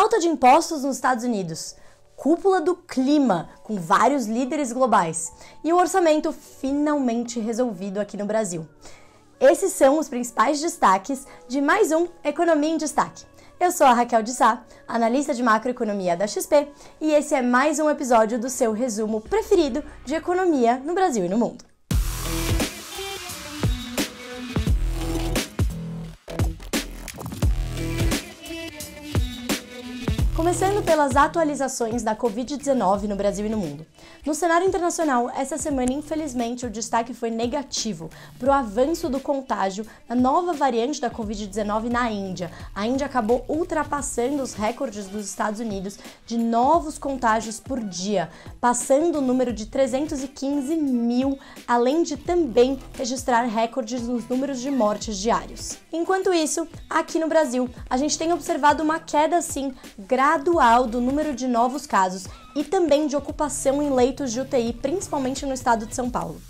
Alta de impostos nos Estados Unidos, cúpula do clima com vários líderes globais e o um orçamento finalmente resolvido aqui no Brasil. Esses são os principais destaques de mais um Economia em Destaque. Eu sou a Raquel de Sá, analista de macroeconomia da XP, e esse é mais um episódio do seu resumo preferido de economia no Brasil e no mundo. Começando pelas atualizações da Covid-19 no Brasil e no mundo. No cenário internacional, essa semana, infelizmente, o destaque foi negativo para o avanço do contágio da nova variante da Covid-19 na Índia. A Índia acabou ultrapassando os recordes dos Estados Unidos de novos contágios por dia, passando o número de 315 mil, além de também registrar recordes nos números de mortes diários. Enquanto isso, aqui no Brasil, a gente tem observado uma queda, sim, grave gradual do número de novos casos e também de ocupação em leitos de UTI, principalmente no estado de São Paulo.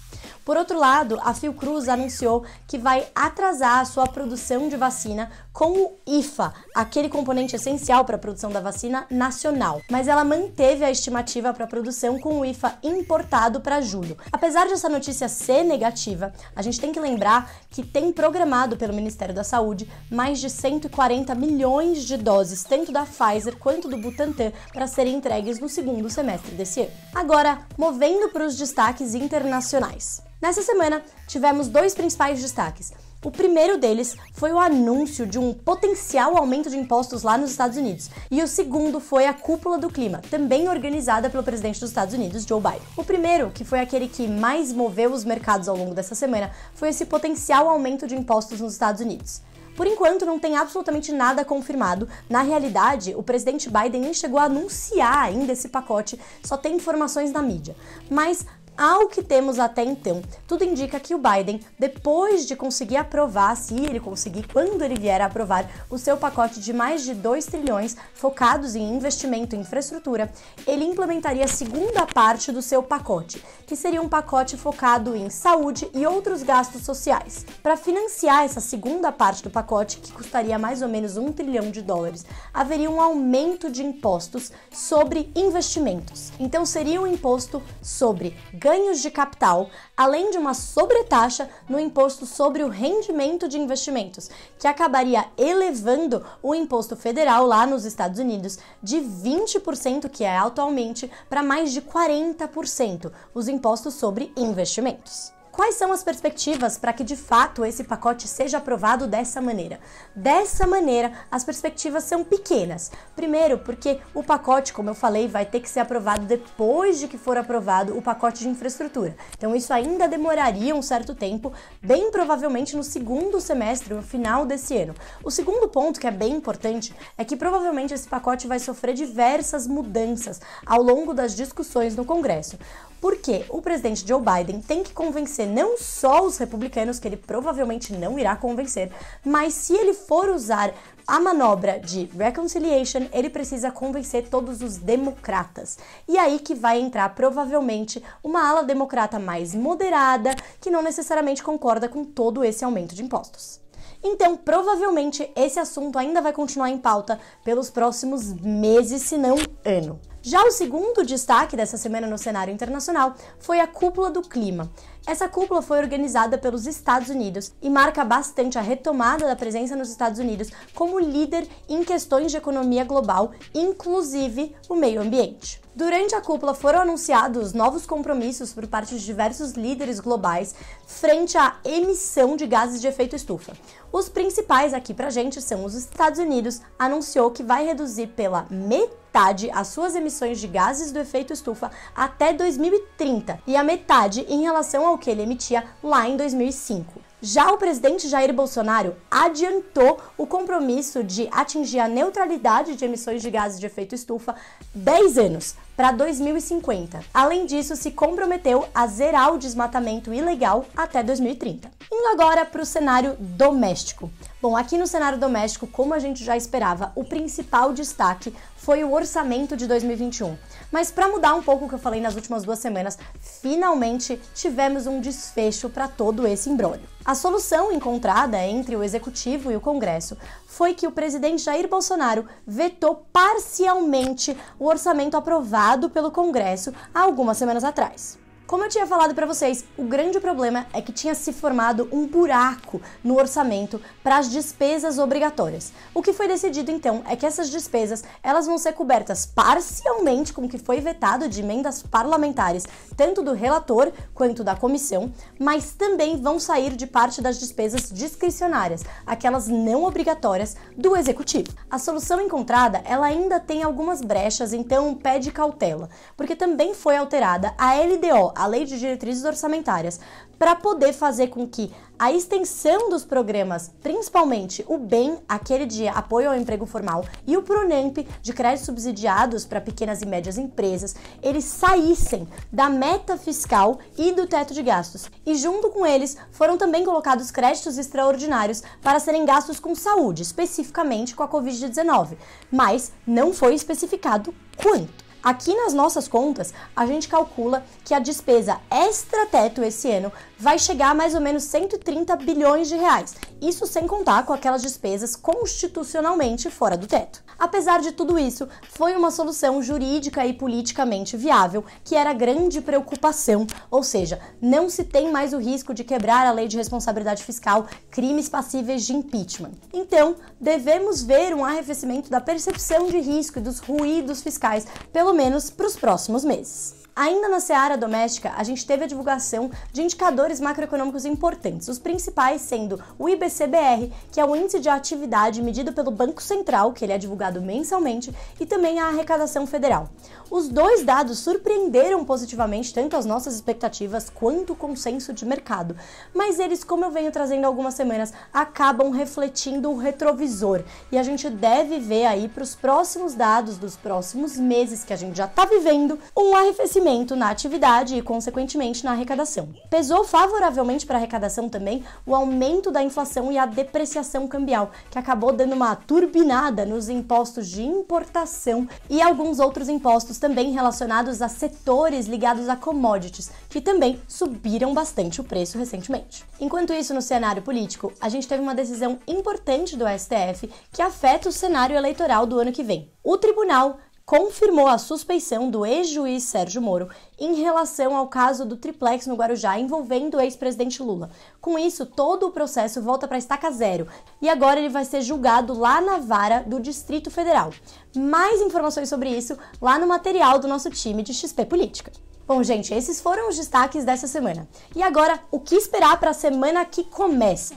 Por outro lado, a Fiocruz anunciou que vai atrasar a sua produção de vacina com o IFA, aquele componente essencial para a produção da vacina nacional, mas ela manteve a estimativa para a produção com o IFA importado para julho. Apesar dessa notícia ser negativa, a gente tem que lembrar que tem programado pelo Ministério da Saúde mais de 140 milhões de doses, tanto da Pfizer quanto do Butantan, para serem entregues no segundo semestre desse ano. Agora, movendo para os destaques internacionais. Nessa semana, tivemos dois principais destaques. O primeiro deles foi o anúncio de um potencial aumento de impostos lá nos Estados Unidos, e o segundo foi a cúpula do clima, também organizada pelo presidente dos Estados Unidos, Joe Biden. O primeiro, que foi aquele que mais moveu os mercados ao longo dessa semana, foi esse potencial aumento de impostos nos Estados Unidos. Por enquanto, não tem absolutamente nada confirmado. Na realidade, o presidente Biden nem chegou a anunciar ainda esse pacote, só tem informações na mídia. Mas ao que temos até então. Tudo indica que o Biden, depois de conseguir aprovar, se ele conseguir, quando ele vier a aprovar, o seu pacote de mais de 2 trilhões focados em investimento em infraestrutura, ele implementaria a segunda parte do seu pacote, que seria um pacote focado em saúde e outros gastos sociais. Para financiar essa segunda parte do pacote, que custaria mais ou menos um trilhão de dólares, haveria um aumento de impostos sobre investimentos. Então seria um imposto sobre gastos ganhos de capital, além de uma sobretaxa no imposto sobre o rendimento de investimentos, que acabaria elevando o imposto federal lá nos Estados Unidos de 20%, que é atualmente, para mais de 40%, os impostos sobre investimentos. Quais são as perspectivas para que de fato esse pacote seja aprovado dessa maneira? Dessa maneira, as perspectivas são pequenas. Primeiro, porque o pacote, como eu falei, vai ter que ser aprovado depois de que for aprovado o pacote de infraestrutura. Então, isso ainda demoraria um certo tempo, bem provavelmente no segundo semestre, no final desse ano. O segundo ponto, que é bem importante, é que provavelmente esse pacote vai sofrer diversas mudanças ao longo das discussões no Congresso porque o presidente Joe Biden tem que convencer não só os republicanos, que ele provavelmente não irá convencer, mas se ele for usar a manobra de reconciliation, ele precisa convencer todos os democratas. E aí que vai entrar provavelmente uma ala democrata mais moderada, que não necessariamente concorda com todo esse aumento de impostos. Então, provavelmente esse assunto ainda vai continuar em pauta pelos próximos meses, se não ano. Já o segundo destaque dessa semana no cenário internacional foi a cúpula do clima, essa cúpula foi organizada pelos Estados Unidos e marca bastante a retomada da presença nos Estados Unidos como líder em questões de economia global, inclusive o meio ambiente. Durante a cúpula foram anunciados novos compromissos por parte de diversos líderes globais frente à emissão de gases de efeito estufa. Os principais aqui pra gente são os Estados Unidos, anunciou que vai reduzir pela metade metade as suas emissões de gases do efeito estufa até 2030 e a metade em relação ao que ele emitia lá em 2005. Já o presidente Jair Bolsonaro adiantou o compromisso de atingir a neutralidade de emissões de gases de efeito estufa 10 anos, para 2050. Além disso, se comprometeu a zerar o desmatamento ilegal até 2030. Indo agora para o cenário doméstico. Bom, aqui no cenário doméstico, como a gente já esperava, o principal destaque foi o orçamento de 2021. Mas para mudar um pouco o que eu falei nas últimas duas semanas, finalmente tivemos um desfecho para todo esse embrólio. A solução encontrada entre o executivo e o Congresso foi que o presidente Jair Bolsonaro vetou parcialmente o orçamento aprovado pelo Congresso há algumas semanas atrás. Como eu tinha falado para vocês, o grande problema é que tinha se formado um buraco no orçamento para as despesas obrigatórias. O que foi decidido então é que essas despesas elas vão ser cobertas parcialmente com o que foi vetado de emendas parlamentares, tanto do relator quanto da comissão, mas também vão sair de parte das despesas discricionárias, aquelas não obrigatórias do executivo. A solução encontrada, ela ainda tem algumas brechas, então pede cautela, porque também foi alterada a LDO a Lei de Diretrizes Orçamentárias, para poder fazer com que a extensão dos programas, principalmente o BEM, aquele de apoio ao emprego formal, e o PRONEMP, de créditos subsidiados para pequenas e médias empresas, eles saíssem da meta fiscal e do teto de gastos. E junto com eles foram também colocados créditos extraordinários para serem gastos com saúde, especificamente com a Covid-19, mas não foi especificado quanto. Aqui nas nossas contas, a gente calcula que a despesa extra-teto esse ano vai chegar a mais ou menos 130 bilhões de reais. Isso sem contar com aquelas despesas constitucionalmente fora do teto. Apesar de tudo isso, foi uma solução jurídica e politicamente viável, que era grande preocupação, ou seja, não se tem mais o risco de quebrar a lei de responsabilidade fiscal, crimes passíveis de impeachment. Então, devemos ver um arrefecimento da percepção de risco e dos ruídos fiscais pelo pelo menos para os próximos meses. Ainda na seara doméstica, a gente teve a divulgação de indicadores macroeconômicos importantes, os principais sendo o IBCBR, que é o índice de atividade medido pelo Banco Central, que ele é divulgado mensalmente, e também a arrecadação federal. Os dois dados surpreenderam positivamente tanto as nossas expectativas quanto o consenso de mercado, mas eles, como eu venho trazendo algumas semanas, acabam refletindo o retrovisor e a gente deve ver aí para os próximos dados dos próximos meses que a gente já está vivendo um arrefecimento crescimento na atividade e, consequentemente, na arrecadação. Pesou favoravelmente para a arrecadação também o aumento da inflação e a depreciação cambial, que acabou dando uma turbinada nos impostos de importação e alguns outros impostos também relacionados a setores ligados a commodities, que também subiram bastante o preço recentemente. Enquanto isso, no cenário político, a gente teve uma decisão importante do STF que afeta o cenário eleitoral do ano que vem. O tribunal confirmou a suspeição do ex-juiz Sérgio Moro em relação ao caso do triplex no Guarujá envolvendo o ex-presidente Lula. Com isso, todo o processo volta para estaca zero e agora ele vai ser julgado lá na vara do Distrito Federal. Mais informações sobre isso lá no material do nosso time de XP Política. Bom, gente, esses foram os destaques dessa semana. E agora, o que esperar para a semana que começa?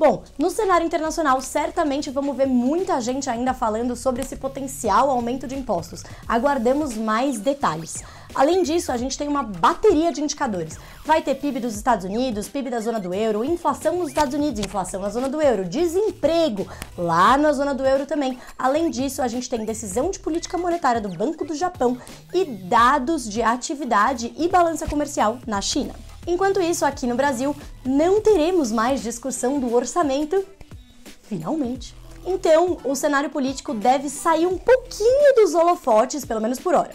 Bom, no cenário internacional, certamente vamos ver muita gente ainda falando sobre esse potencial aumento de impostos. Aguardemos mais detalhes. Além disso, a gente tem uma bateria de indicadores. Vai ter PIB dos Estados Unidos, PIB da zona do euro, inflação nos Estados Unidos, inflação na zona do euro, desemprego lá na zona do euro também. Além disso, a gente tem decisão de política monetária do Banco do Japão e dados de atividade e balança comercial na China. Enquanto isso, aqui no Brasil, não teremos mais discussão do orçamento, finalmente. Então, o cenário político deve sair um pouquinho dos holofotes, pelo menos por hora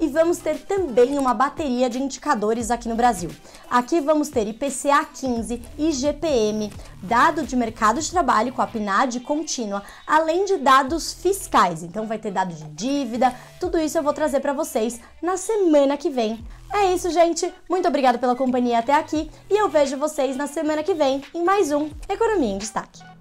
e vamos ter também uma bateria de indicadores aqui no Brasil. Aqui vamos ter IPCA 15, IGPM, dado de mercado de trabalho com a PNAD contínua, além de dados fiscais. Então vai ter dado de dívida, tudo isso eu vou trazer para vocês na semana que vem. É isso, gente. Muito obrigada pela companhia até aqui e eu vejo vocês na semana que vem em mais um Economia em Destaque.